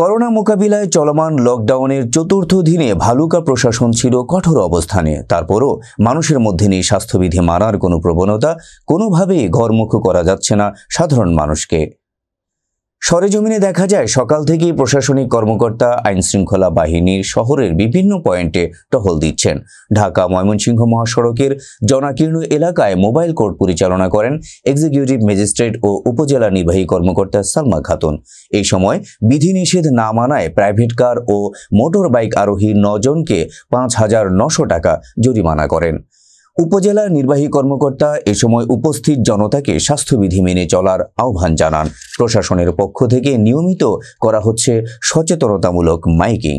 corona মোকাবিলায় চলমান লকডাউনের চতুর্থ দিনে ভালুকা প্রশাসন ছিল কঠোর অবস্থানে তারপরও মানুষের মধ্যে নেই স্বাস্থ্যবিধি মানার কোনো প্রবণতা কোনোভাবেই ঘরমুখ করা যাচ্ছে না সাধারণ মানুষকে সরেজমিনে দেখা যায় সকাল থেকেই প্রশাসনিক কর্মকর্তা আইন শৃঙ্খলা বাহিনীর শহরের বিভিন্ন পয়েন্টে টহল দিচ্ছেন ঢাকা ময়মনসিংহ মহাসড়কের জনাকীর্ণ এলাকায় মোবাইল কোর্ট পরিচালনা করেন এক্সিকিউটিভ ম্যাজিস্ট্রেট ও উপজেলা নির্বাহী কর্মকর্তা সালমা খাতুন এই সময় বিধিনিষেধ না মানায় প্রাইভেট কার ও মোটর বাইক আরোহী নজনকে পাঁচ হাজার নশো টাকা জরিমানা করেন উপজেলার নির্বাহী কর্মকর্তা এ সময় উপস্থিত জনতাকে স্বাস্থ্যবিধি মেনে চলার আহ্বান জানান প্রশাসনের পক্ষ থেকে নিয়মিত করা হচ্ছে সচেতনতামূলক মাইকিং